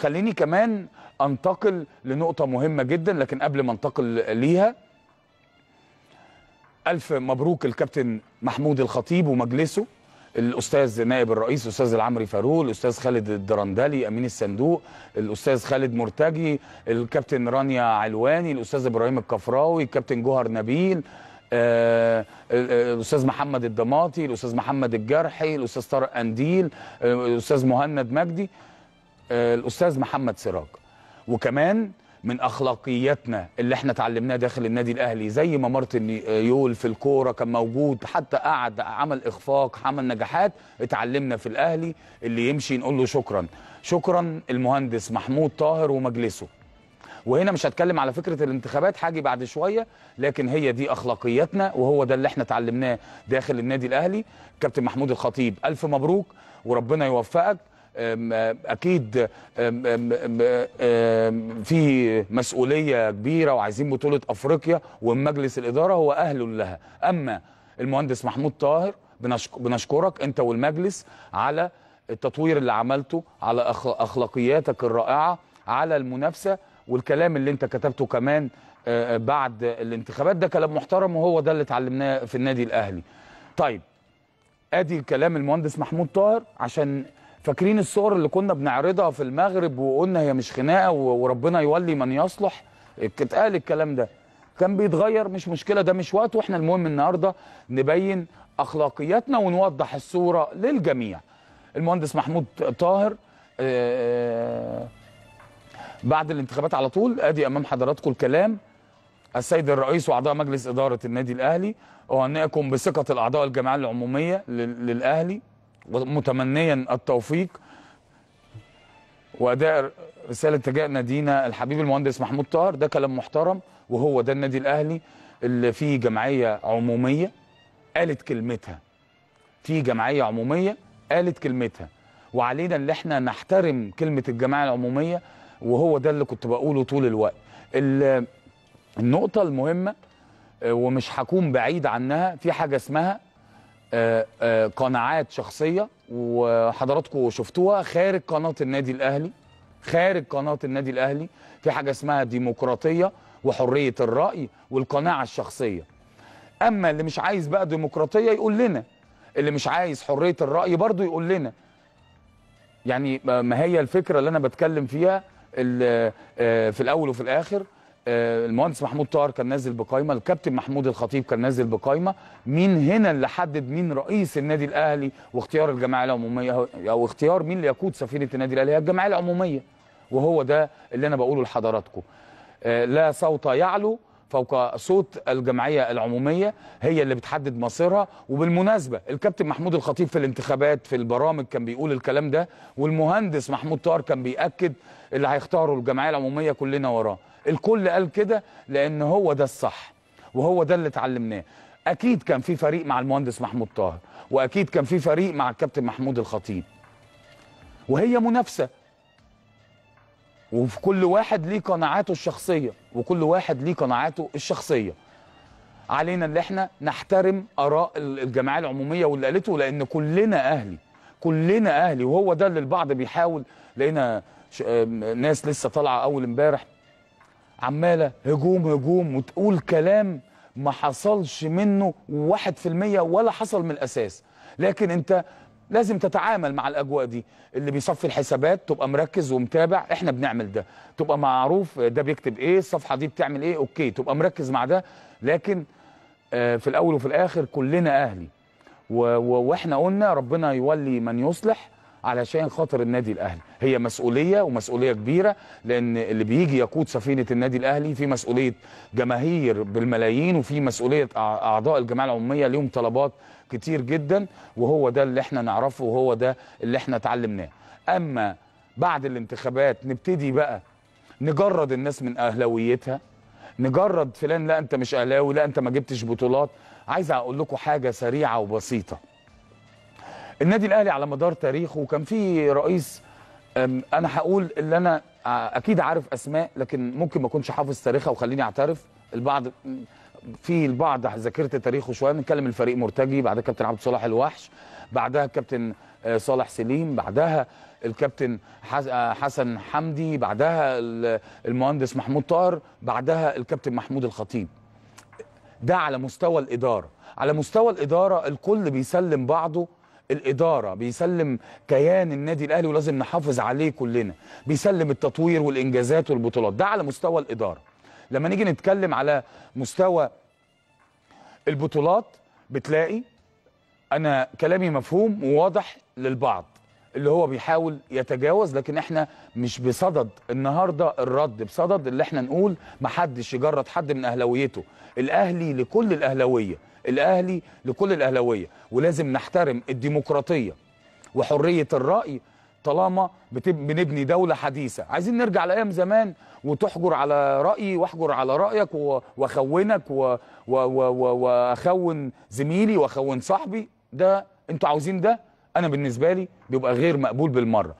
خليني كمان انتقل لنقطه مهمه جدا لكن قبل ما انتقل ليها الف مبروك الكابتن محمود الخطيب ومجلسه الاستاذ نائب الرئيس الاستاذ العمري فاروق الاستاذ خالد الدرندلي امين الصندوق الاستاذ خالد مرتجي الكابتن رانيا علواني الاستاذ ابراهيم الكفراوي الكابتن جوهر نبيل آه، آه، الاستاذ محمد الدماطي الاستاذ محمد الجرحي الاستاذ طارق قنديل آه، الاستاذ مهند مجدي الاستاذ محمد سراج وكمان من اخلاقياتنا اللي احنا اتعلمناه داخل النادي الاهلي زي ما مارتن يول في الكوره كان موجود حتى قعد عمل اخفاق عمل نجاحات اتعلمنا في الاهلي اللي يمشي نقول له شكرا شكرا المهندس محمود طاهر ومجلسه وهنا مش هتكلم على فكره الانتخابات حاجه بعد شويه لكن هي دي اخلاقياتنا وهو ده اللي احنا اتعلمناه داخل النادي الاهلي كابتن محمود الخطيب الف مبروك وربنا يوفقك اكيد في مسؤوليه كبيره وعايزين بطوله افريقيا ومجلس الاداره هو اهل لها اما المهندس محمود طاهر بنشكرك انت والمجلس على التطوير اللي عملته على اخلاقياتك الرائعه على المنافسه والكلام اللي انت كتبته كمان بعد الانتخابات ده كلام محترم وهو ده اللي اتعلمناه في النادي الاهلي طيب ادي كلام المهندس محمود طاهر عشان فاكرين الصور اللي كنا بنعرضها في المغرب وقلنا هي مش خناقه وربنا يولي من يصلح اتقال الكلام ده كان بيتغير مش مشكله ده مش وقت واحنا المهم النهارده نبين اخلاقياتنا ونوضح الصوره للجميع المهندس محمود طاهر آه، آه، بعد الانتخابات على طول ادي امام حضراتكم الكلام السيد الرئيس واعضاء مجلس اداره النادي الاهلي اهنئكم بثقه الاعضاء الجمعيه العموميه للاهلي متمنيا التوفيق واداء رساله تجاه نادينا الحبيب المهندس محمود طاهر ده كلام محترم وهو ده النادي الاهلي اللي فيه جمعيه عموميه قالت كلمتها في جمعيه عموميه قالت كلمتها وعلينا ان احنا نحترم كلمه الجمعيه العموميه وهو ده اللي كنت بقوله طول الوقت النقطه المهمه آه، ومش هكون بعيد عنها في حاجه اسمها آه، آه، قناعات شخصيه وحضراتكم شفتوها خارج قناه النادي الاهلي خارج قناه النادي الاهلي في حاجه اسمها ديمقراطيه وحريه الراي والقناعه الشخصيه اما اللي مش عايز بقى ديمقراطيه يقول لنا اللي مش عايز حريه الراي برضه يقول لنا يعني ما هي الفكره اللي انا بتكلم فيها آه، في الاول وفي الاخر آه، المهندس محمود طاهر كان نازل بقايمه الكابتن محمود الخطيب كان نازل بقايمه مين هنا اللي حدد مين رئيس النادي الاهلي واختيار الجمعيه العموميه او اختيار مين ليقود سفينه النادي الاهلي هي الجمعيه العموميه وهو ده اللي انا بقوله لحضراتكم آه، لا صوت يعلو فوق صوت الجمعيه العموميه هي اللي بتحدد مصيرها وبالمناسبه الكابتن محمود الخطيب في الانتخابات في البرامج كان بيقول الكلام ده والمهندس محمود طاهر كان بياكد اللي هيختاروا الجمعيه العموميه كلنا وراه الكل قال كده لان هو ده الصح وهو ده اللي اتعلمناه اكيد كان في فريق مع المهندس محمود طاهر واكيد كان في فريق مع الكابتن محمود الخطيب وهي منافسه وفي كل واحد ليه قناعاته الشخصيه وكل واحد ليه قناعاته الشخصيه علينا ان احنا نحترم اراء الجمعيه العموميه واللي قالته لان كلنا اهلي كلنا اهلي وهو ده اللي البعض بيحاول لقينا ناس لسه طالعه اول امبارح عماله هجوم هجوم وتقول كلام ما حصلش منه 1% ولا حصل من الاساس لكن انت لازم تتعامل مع الاجواء دي اللي بيصفي الحسابات تبقى مركز ومتابع احنا بنعمل ده تبقى معروف ده بيكتب ايه الصفحه دي بتعمل ايه اوكي تبقى مركز مع ده لكن آه، في الاول وفي الاخر كلنا اهلي واحنا قلنا ربنا يولي من يصلح علشان خاطر النادي الاهلي هي مسؤوليه ومسؤوليه كبيره لان اللي بيجي يقود سفينه النادي الاهلي في مسؤوليه جماهير بالملايين وفي مسؤوليه اعضاء الجمعيه العموميه ليهم طلبات كتير جدا وهو ده اللي احنا نعرفه وهو ده اللي احنا اتعلمناه اما بعد الانتخابات نبتدي بقى نجرد الناس من اهلاويتها نجرد فلان لا انت مش اهلاوي لا انت ما جبتش بطولات عايز اقول لكم حاجه سريعه وبسيطه النادي الاهلي على مدار تاريخه كان في رئيس انا هقول اللي انا اكيد عارف اسماء لكن ممكن ما اكونش حافظ تاريخها وخليني اعترف البعض في البعض ذاكرت تاريخه شويه نتكلم الفريق مرتجي بعدها كابتن عبد صلاح الوحش بعدها الكابتن آه، صالح سليم بعدها الكابتن آه، حسن حمدي بعدها المهندس محمود طاهر بعدها الكابتن محمود الخطيب ده على مستوى الاداره على مستوى الاداره الكل بيسلم بعضه الاداره بيسلم كيان النادي الاهلي ولازم نحافظ عليه كلنا بيسلم التطوير والانجازات والبطولات ده على مستوى الاداره لما نيجي نتكلم على مستوى البطولات بتلاقي انا كلامي مفهوم وواضح للبعض اللي هو بيحاول يتجاوز لكن احنا مش بصدد النهارده الرد بصدد اللي احنا نقول ما حدش يجرد حد من اهلاويته الاهلي لكل الاهلاويه الاهلي لكل الاهلاويه ولازم نحترم الديمقراطيه وحريه الراي طالما بنبني دوله حديثه عايزين نرجع لايام زمان وتحجر على رايي واحجر على رايك واخونك واخون زميلي واخون صاحبي ده انتوا عاوزين ده انا بالنسبه لي بيبقى غير مقبول بالمره